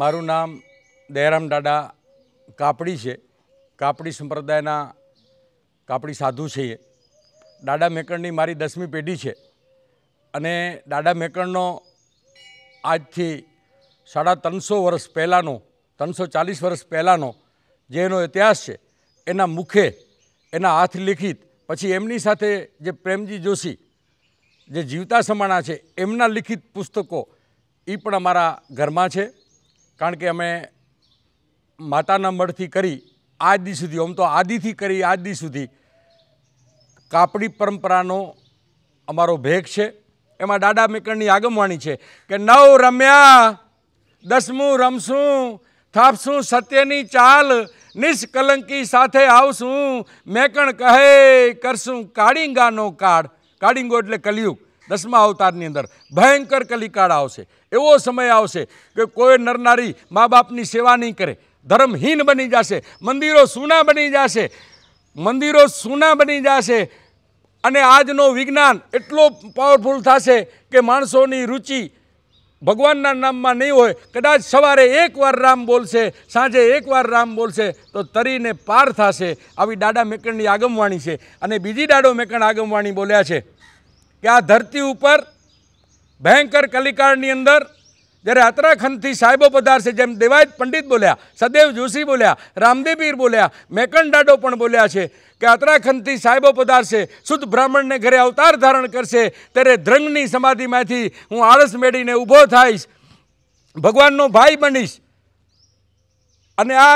મારું નામ દયારામ દાડા કાપડી છે કાપડી સંપ્રદાયના કાપડી સાધુ છે એ દાડા મેકણની મારી દસમી પેઢી છે અને દાડા મેકણનો આજથી સાડા ત્રણસો વર્ષ પહેલાંનો ત્રણસો ચાલીસ વર્ષ પહેલાંનો જે એનો ઇતિહાસ છે એના મુખે એના હાથ લિખિત પછી એમની સાથે જે પ્રેમજી જોશી જે જીવતા સમાણા છે એમના લિખિત પુસ્તકો એ પણ અમારા ઘરમાં છે કારણ કે અમે માતાના મઢથી કરી આજ દી સુધી આમ તો આદિથી કરી આજ દી સુધી કાપડી પરંપરાનો અમારો ભેગ છે એમાં દાદા મેકરની આગમવાણી છે કે નવ રમ્યા દસમું રમશું થાપશું સત્યની ચાલ નિષ્કલંકી સાથે આવશું મેકણ કહે કરશું કાળિંગાનો કાળ કાળિંગો એટલે કલિયુગ દસમા અવતારની અંદર ભયંકર કલિકાળ આવશે એવો સમય આવશે કે કોઈ નરનારી મા બાપની સેવા નહીં કરે ધર્મહીન બની જશે મંદિરો સૂના બની જશે મંદિરો સૂના બની જશે અને આજનો વિજ્ઞાન એટલો પાવરફુલ થશે કે માણસોની રુચિ ભગવાનના નામમાં નહીં હોય કદાચ સવારે એકવાર રામ બોલશે સાંજે એકવાર રામ બોલશે તો તરીને પાર થશે આવી દાડા મેકણની આગમવાણી છે અને બીજી દાડો મેકણ આગમવાણી બોલ્યા છે કે આ ધરતી ઉપર ભયંકર કલિકાળની અંદર જ્યારે અતરાખંડથી સાહેબો પધારશે જેમ દેવાયત પંડિત બોલ્યા સદેવ જોશી બોલ્યા રામદેવીર બોલ્યા મેકંડાડો પણ બોલ્યા છે કે અતરાખંડથી સાહેબો પધારશે શુદ્ધ બ્રાહ્મણને ઘરે અવતાર ધારણ કરશે ત્યારે ધ્રંગની સમાધિમાંથી હું આળસ મેળીને ઊભો થઈશ ભગવાનનો ભાઈ બનીશ અને આ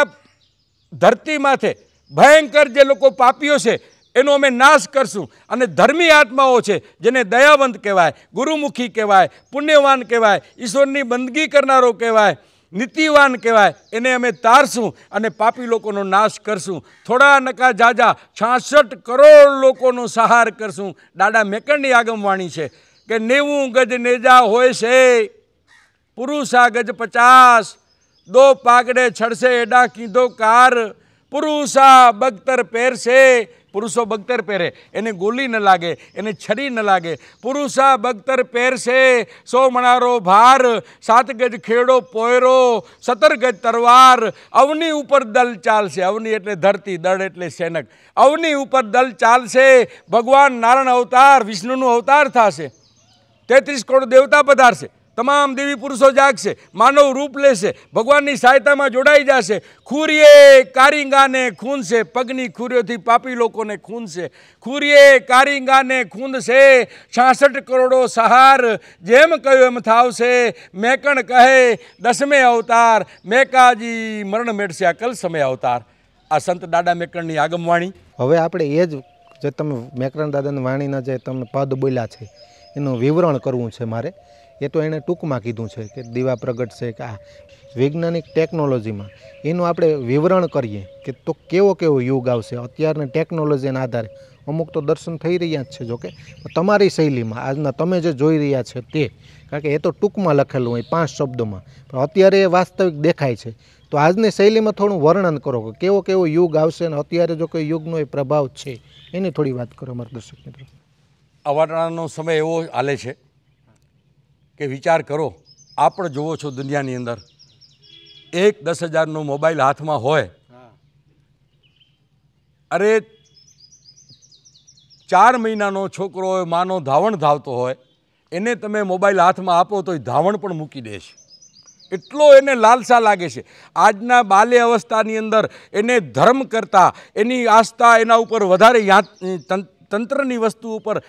ધરતી માથે ભયંકર જે લોકો પાપીઓ છે એનો અમે નાશ કરશું અને ધર્મી આત્માઓ છે જેને દયાવંત કહેવાય ગુરુમુખી કહેવાય પુણ્યવાન કહેવાય ઈશ્વરની બંદગી કરનારો કહેવાય નીતિવાન કહેવાય એને અમે તારશું અને પાપી લોકોનો નાશ કરશું થોડા નકા જાજા છાસઠ કરોડ લોકોનો સહાર કરશું દાદા મેકણની આગમવાણી છે કે નેવું ગજ નેજા હોય છે પુરુષા ગજ પચાસ દો પાગડે છડશે એડા કીધો કાર પુરુષા બગતર પહેરશે પુરુષો બગતર પહેરે એને ગોલી ન લાગે એને છરી ન લાગે પુરુષા બગતર પહેરશે સો મણારો ભાર સાત ગજ ખેડો પોયરો સત્તર ગજ તરવાર અવની ઉપર દલ ચાલશે અવની એટલે ધરતી દળ એટલે સેનક અવની ઉપર દલ ચાલશે ભગવાન નારાયણ અવતાર વિષ્ણુનું અવતાર થશે તેત્રીસ કરોડ દેવતા પધારશે તમામ દેવી પુરુષો જાગશે માનવ રૂપ લેશે ભગવાનની સહાયતામાં જોડાઈ જશે ખુરીએ કારિંગાને ખૂનશે પગની ખુરીઓથી પાપી લોકોને ખૂનશે ખુરીએ કારિંગાને ખૂંદશે છાસઠ કરોડો સહાર જેમ કહ્યું એમ થાવશે મેકણ કહે દસમે અવતાર મેકાજી મરણ મેળશે કલ સમય અવતાર આ સંત દાદા મેકણની આગમવાણી હવે આપણે એ જ જે તમે મેકરણ દાદાની વાણીના જે તમે પદ બોલ્યા છે એનું વિવરણ કરવું છે મારે એ તો એણે ટૂંકમાં કીધું છે કે દીવા છે કે આ વૈજ્ઞાનિક ટેકનોલોજીમાં એનું આપણે વિવરણ કરીએ કે તો કેવો કેવો યુગ આવશે અત્યારની ટેકનોલોજીના આધારે અમુક તો દર્શન થઈ રહ્યા જ છે જોકે તમારી શૈલીમાં આજના તમે જે જોઈ રહ્યા છે તે કારણ કે એ તો ટૂંકમાં લખેલું હોય પાંચ શબ્દોમાં પણ અત્યારે એ વાસ્તવિક દેખાય છે તો આજની શૈલીમાં થોડું વર્ણન કરો કે કેવો કેવો યુગ આવશે અને અત્યારે જો કોઈ યુગનો એ પ્રભાવ છે એની થોડી વાત કરો અમારા દર્શક મિત્રો અવારનવારનો સમય એવો હાલે છે કે વિચાર કરો આપણે જુઓ છો દુનિયાની અંદર એક દસ હજારનો મોબાઈલ હાથમાં હોય અરે ચાર મહિનાનો છોકરો હોય માનો ધાવણ ધાવતો હોય એને તમે મોબાઈલ હાથમાં આપો તો એ ધાવણ પણ મૂકી દે છે એટલો એને લાલસા લાગે છે આજના બાલ્ય અવસ્થાની અંદર એને ધર્મ કરતાં એની આસ્થા એના ઉપર વધારે તંત્રની વસ્તુ ઉપર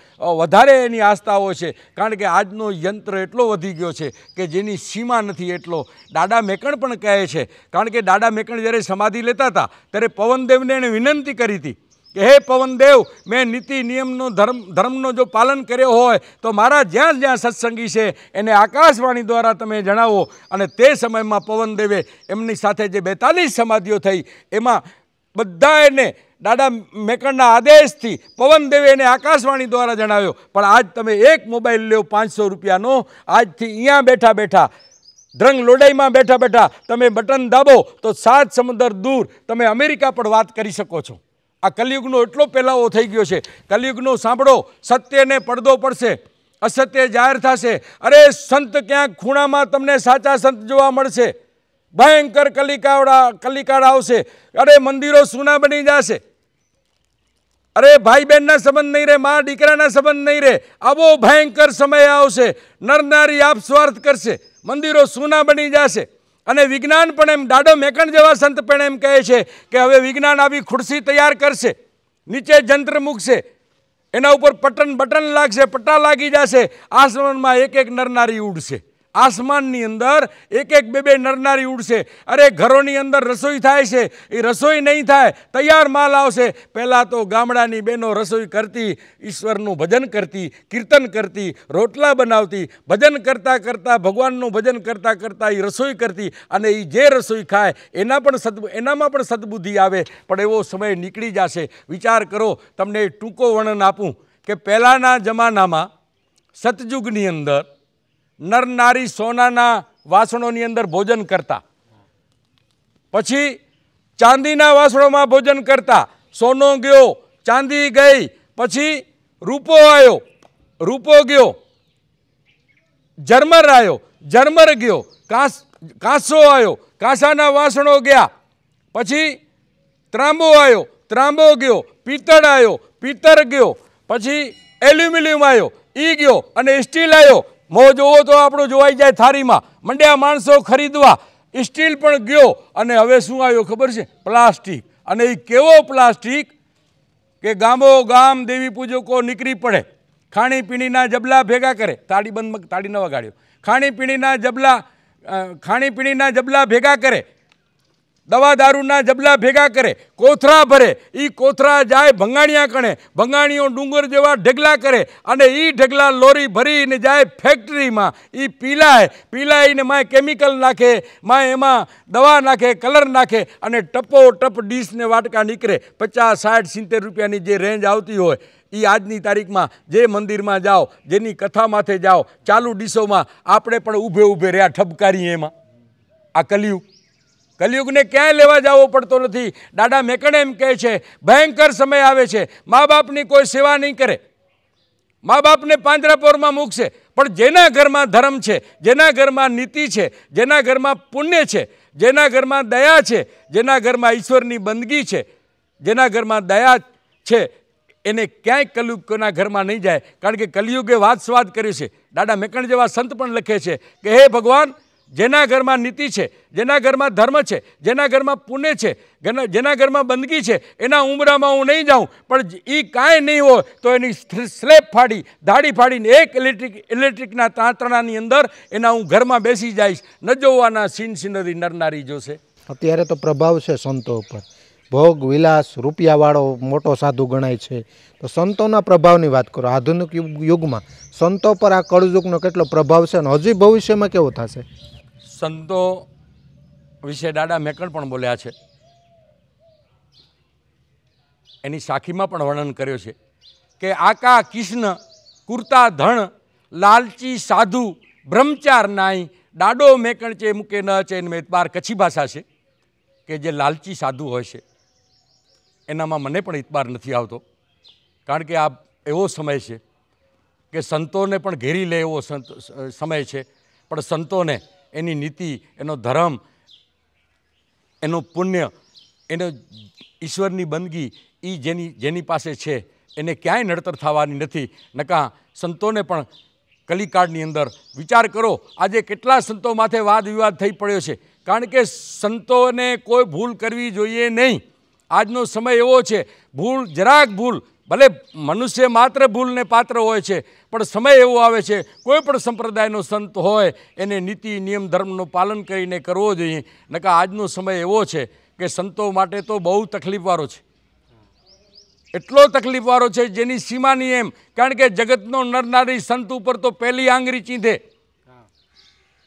વધારે એની આસ્થાઓ છે કારણ કે આજનો યંત્ર એટલો વધી ગયો છે કે જેની સીમા નથી એટલો દાડા મેકણ પણ કહે છે કારણ કે દાડા મેકણ જ્યારે સમાધિ લેતા હતા ત્યારે પવનદેવને એણે વિનંતી કરી હતી કે હે પવનદેવ મેં નીતિ નિયમનો ધર્મ ધર્મનો જો પાલન કર્યો હોય તો મારા જ્યાં જ્યાં સત્સંગી છે એને આકાશવાણી દ્વારા તમે જણાવો અને તે સમયમાં પવનદેવે એમની સાથે જે બેતાલીસ સમાધિઓ થઈ એમાં બધા એને દાદા મેકણના આદેશથી પવનદેવે એને આકાશવાણી દ્વારા જણાવ્યો પણ આજ તમે એક મોબાઈલ લ્યો પાંચસો રૂપિયાનો આજથી અહીંયા બેઠા બેઠા ધ્રંગ લોડાઈમાં બેઠા બેઠા તમે બટન દાબો તો સાત સમુદ્ર દૂર તમે અમેરિકા પર વાત કરી શકો છો આ કલયુગનો એટલો પહેલાવો થઈ ગયો છે કલયુગનો સાંભળો સત્યને પડદો પડશે અસત્ય જાહેર થશે અરે સંત ક્યાંક ખૂણામાં તમને સાચા સંત જોવા મળશે ભયંકર કલિકાવડા કલિકાળ આવશે અરે મંદિરો સુના બની જશે અરે ભાઈ બહેનના સંબંધ નહીં રહે મા દીકરાના સંબંધ નહીં રહે આવો ભયંકર સમય આવશે નરનારી આપ સ્વાર્થ કરશે મંદિરો સૂના બની જશે અને વિજ્ઞાન પણ એમ દાડો મેકણ જેવા સંત પણ એમ કહે છે કે હવે વિજ્ઞાન આવી ખુરશી તૈયાર કરશે નીચે જંત્ર મૂકશે એના ઉપર પટન બટન લાગશે પટ્ટા લાગી જશે આસમાનમાં એક એક નરનારી ઉડશે આસમાનની અંદર એક એક બે બે નરનારી ઉડશે અરે ઘરોની અંદર રસોઈ થાય છે એ રસોઈ નહીં થાય તૈયાર માલ આવશે પહેલાં તો ગામડાની બહેનો રસોઈ કરતી ઈશ્વરનું ભજન કરતી કીર્તન કરતી રોટલા બનાવતી ભજન કરતાં કરતાં ભગવાનનું ભજન કરતાં કરતાં એ રસોઈ કરતી અને એ જે રસોઈ ખાય એના પણ સદ એનામાં પણ સદબુદ્ધિ આવે પણ એવો સમય નીકળી જશે વિચાર કરો તમને ટૂંકો વર્ણન આપું કે પહેલાંના જમાનામાં સતયુગની અંદર નર નારી સોનાના વાસણોની અંદર ભોજન કરતા પછી ચાંદીના વાસણોમાં ભોજન કરતા સોનો ગયો ચાંદી ગઈ પછી રૂપો આવ્યો રૂપો ગયો જરમર આવ્યો જરમર ગયો કાંસ કાંસો આવ્યો કાંસાના વાસણો ગયા પછી ત્રાંબો આવ્યો ત્રાંબો ગયો પિત્તળ આવ્યો પિત્તળ ગયો પછી એલ્યુમિનિયમ આવ્યો ઈ ગયો અને સ્ટીલ આવ્યો મો જોવો તો આપણો જોવાઈ જાય થારીમાં મંડ્યા માણસો ખરીદવા સ્ટીલ પણ ગયો અને હવે શું આવ્યો ખબર છે પ્લાસ્ટિક અને એ કેવો પ્લાસ્ટિક કે ગામો ગામ દેવી પૂજકો નીકળી પડે ખાણીપીણીના જબલા ભેગા કરે તાળી બંધ તાળી ન વગાડ્યો ખાણીપીણીના જબલા ખાણીપીણીના જબલા ભેગા કરે દવા દારૂના જબલા ભેગા કરે કોથરા ભરે એ કોથરા જાય ભંગાણિયા કણે ભંગાણીઓ ડુંગર જેવા ઢગલા કરે અને એ ઢગલા લોરી ભરીને જાય ફેક્ટરીમાં એ પીલાય પીલાઈને માય કેમિકલ નાખે માય એમાં દવા નાખે કલર નાખે અને ટપો ટપ ડીશને વાટકા નીકળે પચાસ સાઠ સિત્તેર રૂપિયાની જે રેન્જ આવતી હોય એ આજની તારીખમાં જે મંદિરમાં જાઓ જેની કથા માથે જાઓ ચાલુ ડીશોમાં આપણે પણ ઊભે ઊભે રહ્યા ઠપકારીએ એમાં આ કલિયું કલયુગને ક્યાંય લેવા જવો પડતો નથી દાદા મેકણ એમ કહે છે ભયંકર સમય આવે છે મા બાપની કોઈ સેવા નહીં કરે મા બાપને પાંજરાપોરમાં મૂકશે પણ જેના ઘરમાં ધર્મ છે જેના ઘરમાં નીતિ છે જેના ઘરમાં પુણ્ય છે જેના ઘરમાં દયા છે જેના ઘરમાં ઈશ્વરની બંદગી છે જેના ઘરમાં દયા છે એને ક્યાંય કલયુગના ઘરમાં નહીં જાય કારણ કે કલયુગે વાત સ્વાદ કર્યું છે દાદા મેકણ જેવા સંત પણ લખે છે કે હે ભગવાન જેના ઘરમાં નીતિ છે જેના ઘરમાં ધર્મ છે જેના ઘરમાં પુણ્ય છે જેના ઘરમાં બંદગી છે એના ઉમરામાં હું નહીં જાઉં પણ એ કાંઈ નહીં હોય તો એની સ્લેબ ફાડી દાઢી ફાડીને એક ઇલેક્ટ્રિક ઇલેક્ટ્રિકના તાંતણાની અંદર એના હું ઘરમાં બેસી જઈશ ન જોવાના સીન સિનરી નરનારી જોશે અત્યારે તો પ્રભાવ છે સંતો ઉપર ભોગ વિલાસ રૂપિયાવાળો મોટો સાધુ ગણાય છે તો સંતોના પ્રભાવની વાત કરો આધુનિક યુગમાં સંતો પર આ કળયુગનો કેટલો પ્રભાવ છે અને હજી ભવિષ્યમાં કેવો થશે સંતો વિશે દાદા મેકણ પણ બોલ્યા છે એની સાખીમાં પણ વર્ણન કર્યું છે કે આકા કિષ્ણ કુર્તા ધણ લાલચી સાધુ બ્રહ્મચાર નાય દાડો મેકણ છે મૂકે ન છે એને બાર કચ્છી ભાષા છે કે જે લાલચી સાધુ હોય છે એનામાં મને પણ ઇતબાર નથી આવતો કારણ કે આ એવો સમય છે કે સંતોને પણ ઘેરી લે એવો સમય છે પણ સંતોને એની નીતિ એનો ધર્મ એનો પુણ્ય એનો ઈશ્વરની બંદગી એ જેની જેની પાસે છે એને ક્યાંય નડતર થવાની નથી નકા સંતોને પણ કલિકાળની અંદર વિચાર કરો આજે કેટલા સંતો માથે વાદ વિવાદ થઈ પડ્યો છે કારણ કે સંતોને કોઈ ભૂલ કરવી જોઈએ નહીં આજનો સમય એવો છે ભૂલ જરાક ભૂલ ભલે મનુષ્ય માત્ર ભૂલને પાત્ર હોય છે પણ સમય એવો આવે છે કોઈ પણ સંપ્રદાયનો સંત હોય એને નીતિ નિયમ ધર્મનું પાલન કરીને કરવો જોઈએ નકા આજનો સમય એવો છે કે સંતો માટે તો બહુ તકલીફવાળો છે એટલો તકલીફવાળો છે જેની સીમાની એમ કારણ કે જગતનો નરનારી સંત ઉપર તો પહેલી આંગરી ચીંધે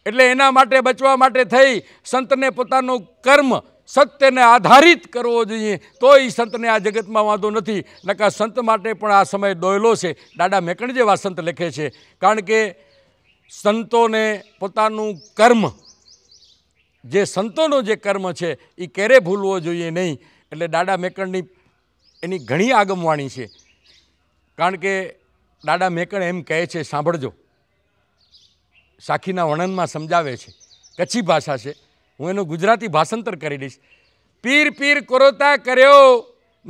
એટલે એના માટે બચવા માટે થઈ સંતને પોતાનું કર્મ સત્યને આધારિત કરવો જોઈએ તો એ સંતને આ જગતમાં વાંધો નથી નકા સંત માટે પણ આ સમય દોયલો છે દાદા મેકણ જેવા સંત લખે છે કારણ કે સંતોને પોતાનું કર્મ જે સંતોનો જે કર્મ છે એ ક્યારે ભૂલવો જોઈએ નહીં એટલે દાદા મેકણની એની ઘણી આગમવાણી છે કારણ કે દાદા મેકણ એમ કહે છે સાંભળજો સાખીના વર્ણનમાં સમજાવે છે કચ્છી ભાષા છે હું એનું ગુજરાતી ભાષાંતર કરી દઈશ પીર પીર કોરોતા કર્યો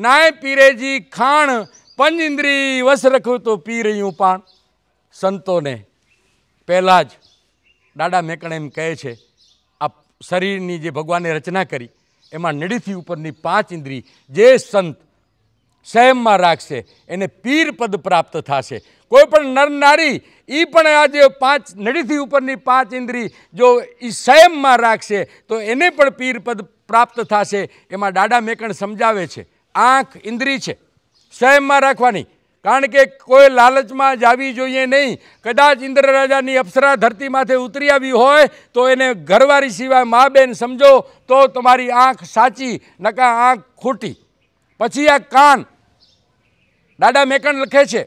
નાય પીરેજી ખાણ પંજિન્દ્રી વસ રખું તો પી રહ્યું પણ સંતોને પહેલાં જ દાડા મેકણ એમ કહે છે આ શરીરની જે ભગવાને રચના કરી એમાં નડીથી ઉપરની પાંચ ઇન્દ્રી જે સંત સંયમમાં રાખશે એને પીર પદ પ્રાપ્ત થશે કોઈ પણ નર એ પણ આજે પાંચ નડીથી ઉપરની પાંચ ઇન્દ્રી જો એ સંયમમાં રાખશે તો એને પણ પીર પદ પ્રાપ્ત થશે એમાં દાડા મેકણ સમજાવે છે આંખ ઇન્દ્રી છે સંયમમાં રાખવાની કારણ કે કોઈ લાલચમાં જ જાવી જોઈએ નહીં કદાચ ઇન્દ્રરાજાની અપ્સરા ધરતી માથે ઉતરી આવી હોય તો એને ઘરવારી સિવાય મા બેન સમજો તો તમારી આંખ સાચી નકા આંખ ખોટી પછી આ કાન દાદા મેકણ લખે છે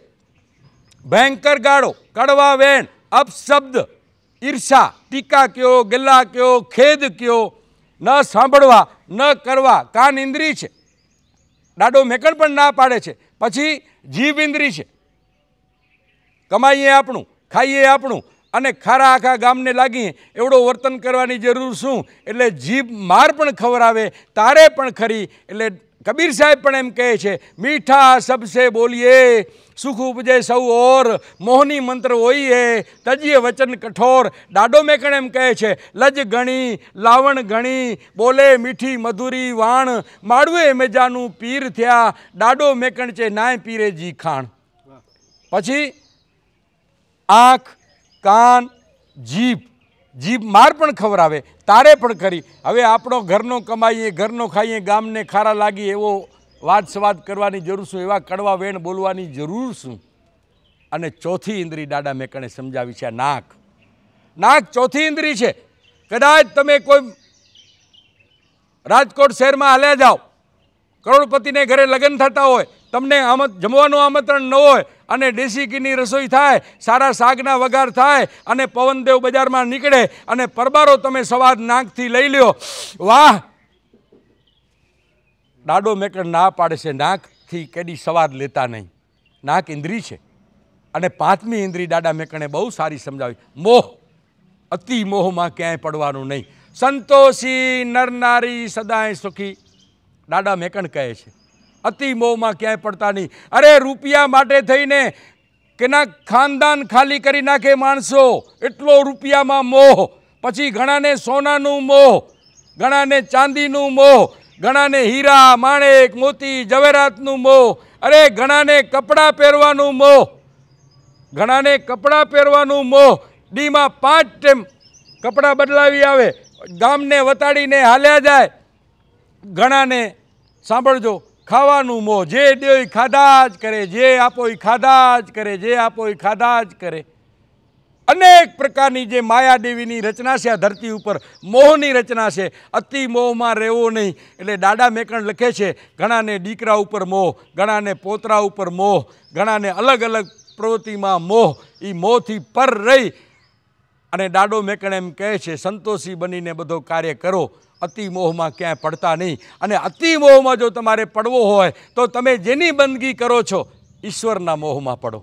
ભયંકર ગાળો કડવા વેણ અપશબ્દ ઈર્ષા ટીકા કયો ગલ્લા કયો ખેદ કયો ન સાંભળવા ન કરવા કાન ઇન્દ્રી છે દાડો મેકણ પણ ના પાડે છે પછી જીભ ઇન્દ્રી છે કમાઈએ આપણું ખાઈએ આપણું અને ખારા આખા ગામને લાગીએ એવડો વર્તન કરવાની જરૂર શું એટલે જીભ માર પણ ખવડાવે તારે પણ ખરી એટલે કબીર સાહેબ પણ એમ કહે છે મીઠા સબસે બોલીએ સુખ ઉપજે સૌ ઓર મોહની મંત્ર હોઈએ તજીએ વચન કઠોર ડાડો મેકણ એમ કહે છે લજ ગણી લાવણ ગણી બોલે મીઠી મધુરી વાણ માળવે મેજાનું પીર થયા ડાડો મેકણ છે નાય પીરે જી ખાણ પછી આંખ કાન જીભ જીભ માર પણ ખવરાવે તારે પણ કરી હવે આપણો ઘરનો કમાઈએ ઘરનો ખાઈએ ગામને ખારા લાગી એવો વાત સવાદ કરવાની જરૂર શું એવા કડવા વેણ બોલવાની જરૂર શું અને ચોથી ઇન્દ્રી દાદા મેકણે સમજાવી છે નાક નાક ચોથી ઇન્દ્રી છે કદાચ તમે કોઈ રાજકોટ શહેરમાં હાલ્યા જાઓ કરોડપતિને ઘરે લગ્ન થતા હોય તમને આમ જમવાનું આમંત્રણ ન હોય અને દેશી ઘીની રસોઈ થાય સારા શાકના વઘાર થાય અને પવનદેવ બજારમાં નીકળે અને પરબારો તમે સવાર નાકથી લઈ લ્યો વાહ દાડો મેકર ના પાડે છે નાકથી કેડી સવાર લેતા નહીં નાક ઇન્દ્રી છે અને પાંચમી ઇન્દ્રી દાડા મેકણે બહુ સારી સમજાવી મોહ અતિ મોહમાં ક્યાંય પડવાનું નહીં સંતોષી નરનારી સદાય સુખી દાડા મેકણ કહે છે અતિ મોહમાં ક્યાંય પડતા નહીં અરે રૂપિયા માટે થઈને કેના ખાનદાન ખાલી કરી નાખે માણસો એટલો રૂપિયામાં મોહ પછી ઘણાને સોનાનું મોહ ઘણાને ચાંદીનું મોહ ઘણાને હીરા માણેક મોતી જવેરાતનું મોહ અરે ઘણાને કપડાં પહેરવાનું મોહ ઘણાને કપડાં પહેરવાનું મોહ ડીમાં પાંચ ટેમ કપડાં બદલાવી આવે ગામને વતાડીને હાલ્યા જાય ઘણાને સાંભળજો ખાવાનું મોં જે દો એ ખાધા જ કરે જે આપો એ ખાધા જ કરે જે આપો એ ખાધા જ કરે અનેક પ્રકારની જે માયાદેવીની રચના છે આ ધરતી ઉપર મોહની રચના છે અતિ મોહમાં રહેવો નહીં એટલે દાડા મેકણ લખે છે ઘણાને દીકરા ઉપર મોહ ઘણાને પોતરા ઉપર મોહ ઘણાને અલગ અલગ પ્રવૃત્તિમાં મોહ એ મોહથી પર રહી અને દાડો મેકણ એમ કહે છે સંતોષી બનીને બધો કાર્ય કરો અતિમોહમાં ક્યાંય પડતા નહીં અને અતિમોહમાં જો તમારે પડવો હોય તો તમે જેની બંદગી કરો છો ઈશ્વરના મોહમાં પડો